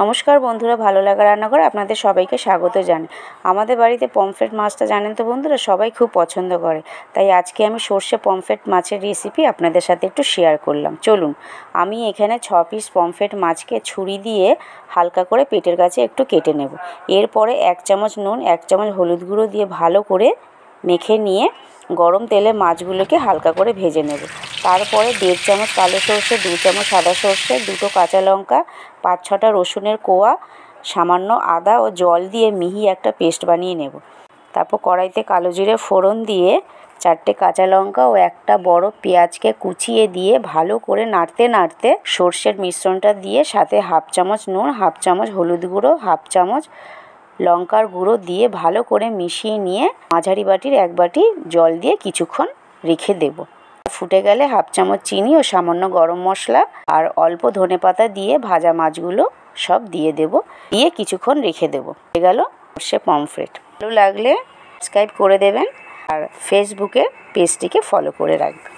নমস্কার বন্ধুরা ভালো লাগা রান্নাঘর আপনাদের সবাইকে স্বাগত জানাই আমাদের বাড়িতে পমফ্রেট মাছটা জানেন তো বন্ধুরা সবাই খুব পছন্দ করে তাই আজকে আমি সর্ষে পমফ্রেট মাছের রেসিপি আপনাদের সাথে একটু শেয়ার করলাম চলুন আমি এখানে ছ পিস পমফ্রেট মাছকে ছুরি দিয়ে হালকা করে পেটের কাছে একটু কেটে নেব এরপরে এক চামচ নুন এক চামচ হলুদ গুঁড়ো দিয়ে ভালো করে মেখে নিয়ে গরম তেলে মাছগুলোকে হালকা করে ভেজে নেব তারপরে দেড় চামচ কালো সর্ষে দু চামচ সাদা সর্ষে দুটো কাঁচা লঙ্কা পাঁচ ছটা রসুনের কোয়া সামান্য আদা ও জল দিয়ে মিহি একটা পেস্ট বানিয়ে নেব তারপর কড়াইতে কালো জিরে ফোড়ন দিয়ে চারটে কাঁচা লঙ্কা ও একটা বড় পেঁয়াজকে কুচিয়ে দিয়ে ভালো করে নাড়তে নাড়তে সর্ষের মিশ্রণটা দিয়ে সাথে হাফ চামচ নুন হাফ চামচ হলুদ গুঁড়ো হাফ চামচ লঙ্কার গুঁড়ো দিয়ে ভালো করে মিশিয়ে নিয়ে মাঝারি বাটির এক বাটি জল দিয়ে কিছুক্ষণ রেখে দেব ফুটে গেলে হাফ চামচ চিনি ও সামান্য গরম মশলা আর অল্প ধনে পাতা দিয়ে ভাজা মাছগুলো সব দিয়ে দেব দিয়ে কিছুক্ষণ রেখে দেব হয়ে গেল সে পমফ্রেট ভালো লাগলে সাবস্ক্রাইব করে দেবেন আর ফেসবুকে পেজটিকে ফলো করে রাখবেন